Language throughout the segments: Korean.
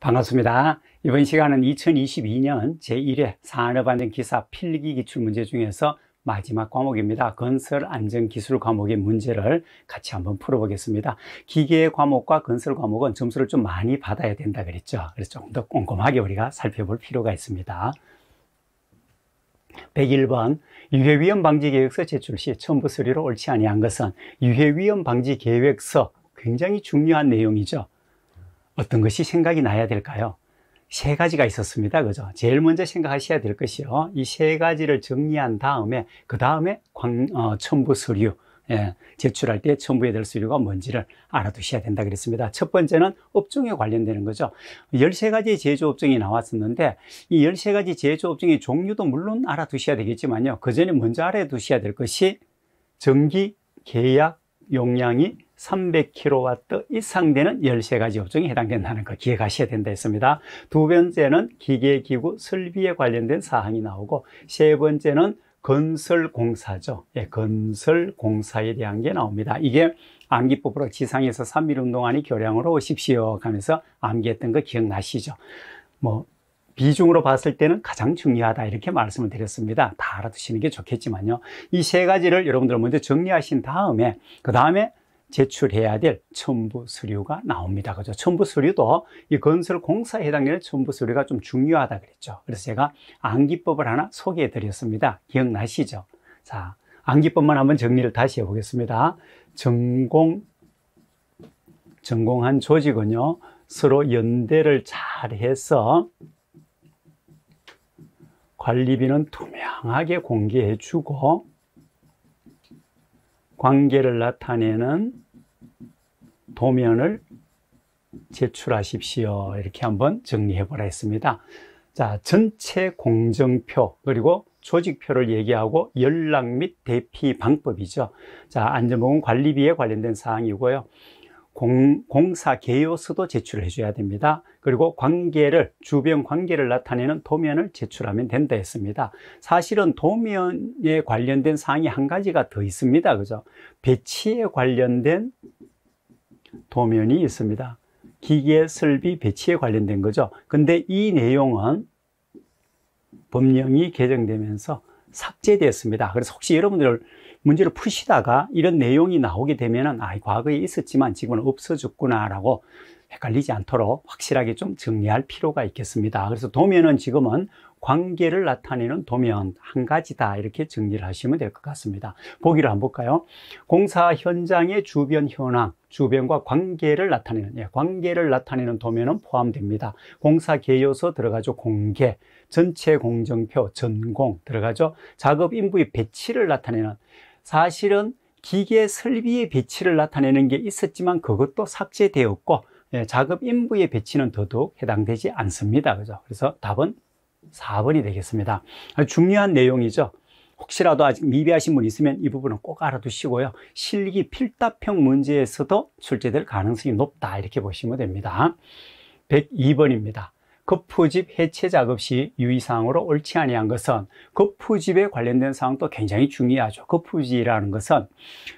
반갑습니다. 이번 시간은 2022년 제1회 산업안전기사 필기 기출문제 중에서 마지막 과목입니다. 건설 안전 기술 과목의 문제를 같이 한번 풀어보겠습니다. 기계 과목과 건설 과목은 점수를 좀 많이 받아야 된다 그랬죠. 그래서 조금 더 꼼꼼하게 우리가 살펴볼 필요가 있습니다. 101번 유해위험 방지 계획서 제출 시 첨부 서류로 옳지 아니한 것은 유해위험 방지 계획서 굉장히 중요한 내용이죠. 어떤 것이 생각이 나야 될까요? 세 가지가 있었습니다. 그죠? 제일 먼저 생각하셔야 될 것이요. 이 세 가지를 정리한 다음에, 그 다음에 어, 첨부 서류, 예, 제출할 때 첨부해야 될 서류가 뭔지를 알아두셔야 된다 그랬습니다. 첫 번째는 업종에 관련되는 거죠. 13가지 제조업종이 나왔었는데 이 13가지 제조업종의 종류도 물론 알아두셔야 되겠지만요. 그 전에 먼저 알아두셔야 될 것이 전기 계약, 용량이 300kW 이상 되는 13가지 업종이 해당된다는 거 기억하셔야 된다 했습니다. 두 번째는 기계기구 설비에 관련된 사항이 나오고 세 번째는 건설공사죠. 예, 건설공사에 대한 게 나옵니다. 이게 암기법으로 지상에서 3일 운동안이 교량으로 오십시오 하면서 암기했던 거 기억나시죠? 뭐 비중으로 봤을 때는 가장 중요하다 이렇게 말씀을 드렸습니다. 다 알아두시는 게 좋겠지만요. 이 세 가지를 여러분들 먼저 정리하신 다음에 그 다음에 제출해야 될 첨부 서류가 나옵니다. 그죠? 첨부 수료도 이 건설 공사에 해당되는 첨부 수료가 좀 중요하다 그랬죠. 그래서 제가 암기법을 하나 소개해 드렸습니다. 기억나시죠? 자, 암기법만 한번 정리를 다시 해 보겠습니다. 전공 전공한 조직은요. 서로 연대를 잘 해서 관리비는 투명하게 공개해 주고 관계를 나타내는 도면을 제출하십시오. 이렇게 한번 정리해 보라 했습니다. 자, 전체 공정표 그리고 조직표를 얘기하고 연락 및 대피 방법이죠. 자, 안전보건 관리비에 관련된 사항이고요. 공, 공사 개요서도 제출을 해줘야 됩니다. 그리고 관계를 주변 관계를 나타내는 도면을 제출하면 된다 했습니다. 사실은 도면에 관련된 사항이 한 가지가 더 있습니다. 그죠? 배치에 관련된 도면이 있습니다. 기계 설비 배치에 관련된 거죠. 근데 이 내용은 법령이 개정되면서 삭제되었습니다. 그래서 혹시 여러분들 문제를 푸시다가 이런 내용이 나오게 되면은 아, 과거에 있었지만 지금은 없어졌구나라고 헷갈리지 않도록 확실하게 좀 정리할 필요가 있겠습니다. 그래서 도면은 지금은 관계를 나타내는 도면 한 가지다 이렇게 정리를 하시면 될 것 같습니다. 보기를 한번 볼까요? 공사 현장의 주변 현황, 주변과 관계를 나타내는 예, 관계를 나타내는 도면은 포함됩니다. 공사 개요소 들어가죠. 공개, 전체 공정표, 전공 들어가죠. 작업 인부의 배치를 나타내는 사실은 기계 설비의 배치를 나타내는 게 있었지만 그것도 삭제되었고 예, 작업 인부의 배치는 더더욱 해당되지 않습니다. 그죠? 그래서 답은 4번이 되겠습니다. 중요한 내용이죠. 혹시라도 아직 미비하신 분 있으면 이 부분은 꼭 알아두시고요. 실기 필답형 문제에서도 출제될 가능성이 높다. 이렇게 보시면 됩니다. 102번입니다. 거푸집 그 해체 작업 시 유의사항으로 옳지 아니한 것은 거푸집에 그 관련된 사항도 굉장히 중요하죠. 거푸집이라는 그 것은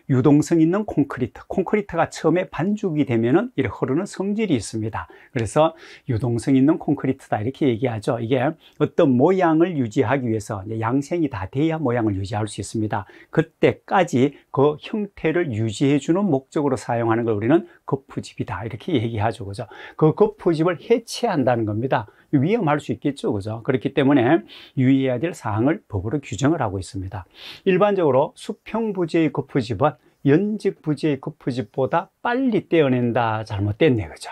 유동성 있는 콘크리트, 콘크리트가 처음에 반죽이 되면은 이렇게 흐르는 성질이 있습니다. 그래서 유동성 있는 콘크리트다 이렇게 얘기하죠. 이게 어떤 모양을 유지하기 위해서 양생이 다 돼야 모양을 유지할 수 있습니다. 그때까지 그 형태를 유지해주는 목적으로 사용하는 걸 우리는 거푸집이다 이렇게 얘기하죠, 그죠? 그 거푸집을 해체한다는 겁니다. 위험할 수 있겠죠. 그죠? 그렇기 때문에 유의해야 될 사항을 법으로 규정을 하고 있습니다. 일반적으로 수평부지의 거푸집은 연직부지의 거푸집보다 빨리 떼어낸다. 잘못됐네. 그죠?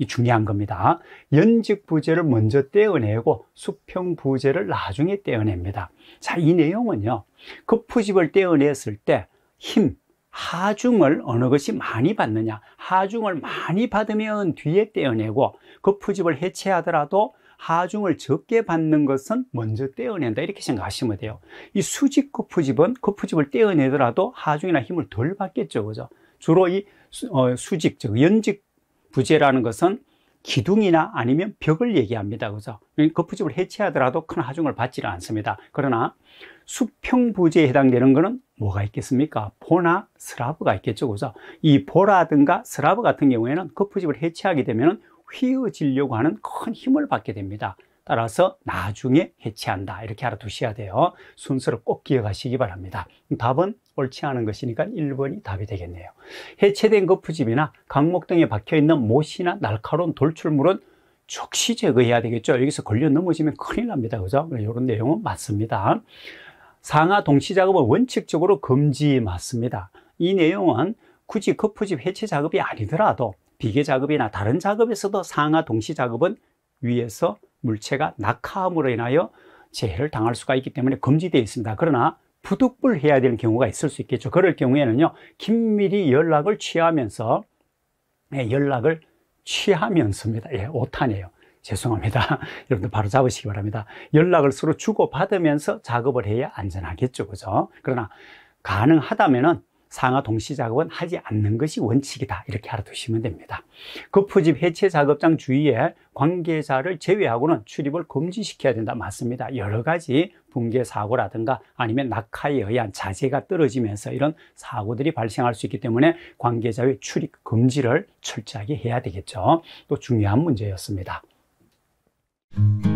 이 중요한 겁니다. 연직 부재를 먼저 떼어내고 수평 부재를 나중에 떼어냅니다. 자, 이 내용은요. 거푸집을 떼어냈을 때 힘, 하중을 어느 것이 많이 받느냐 하중을 많이 받으면 뒤에 떼어내고 그 푸집을 해체하더라도 하중을 적게 받는 것은 먼저 떼어낸다 이렇게 생각하시면 돼요 이 수직 거푸집은 그 거푸집을 그 떼어내더라도 하중이나 힘을 덜 받겠죠 그죠 주로 이 수, 어, 수직 즉 연직 부재라는 것은 기둥이나 아니면 벽을 얘기합니다 그죠 거푸집을 그 해체하더라도 큰 하중을 받지를 않습니다 그러나 수평부지에 해당되는 것은 뭐가 있겠습니까? 보나 슬라브가 있겠죠. 그래서 이 보라든가 슬라브 같은 경우에는 거푸집을 그 해체하게 되면 휘어지려고 하는 큰 힘을 받게 됩니다. 따라서 나중에 해체한다 이렇게 알아두셔야 돼요 순서를 꼭 기억하시기 바랍니다 답은 옳지 않은 것이니까 1번이 답이 되겠네요 해체된 거푸집이나 그 강목 등에 박혀있는 못이나 날카로운 돌출물은 즉시 제거해야 되겠죠 여기서 걸려 넘어지면 큰일 납니다 그죠? 이런 내용은 맞습니다 상하 동시 작업을 원칙적으로 금지 맞습니다. 이 내용은 굳이 거푸집 해체 작업이 아니더라도 비계 작업이나 다른 작업에서도 상하 동시 작업은 위에서 물체가 낙하함으로 인하여 재해를 당할 수가 있기 때문에 금지되어 있습니다. 그러나 부득불해야 되는 경우가 있을 수 있겠죠. 그럴 경우에는요, 긴밀히 연락을 취하면서 예, 연락을 취하면서입니다. 예, 오타네요. 죄송합니다. 여러분들 바로 잡으시기 바랍니다. 연락을 서로 주고받으면서 작업을 해야 안전하겠죠. 그죠? 그러나 가능하다면은 상하 동시 작업은 하지 않는 것이 원칙이다. 이렇게 알아두시면 됩니다. 거푸집 그 해체 작업장 주위에 관계자를 제외하고는 출입을 금지시켜야 된다. 맞습니다. 여러 가지 붕괴 사고라든가 아니면 낙하에 의한 자재가 떨어지면서 이런 사고들이 발생할 수 있기 때문에 관계자의 출입 금지를 철저하게 해야 되겠죠. 또 중요한 문제였습니다. Mm-hmm.